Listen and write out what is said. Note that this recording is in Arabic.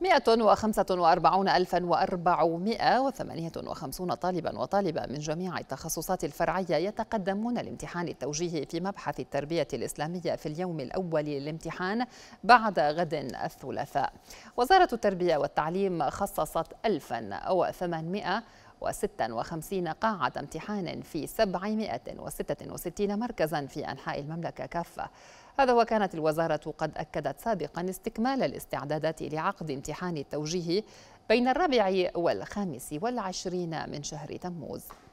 145458 طالبا وطالبة من جميع التخصصات الفرعية يتقدمون لامتحان التوجيهي في مبحث التربية الإسلامية في اليوم الأول للامتحان بعد غد الثلاثاء وزارة التربية والتعليم خصصت 1800 و56 قاعة امتحان في 766 مركزا في أنحاء المملكة كافة هذا وكانت الوزارة قد أكدت سابقا استكمال الاستعدادات لعقد امتحان التوجيه بين الرابع والخامس والعشرين من شهر تموز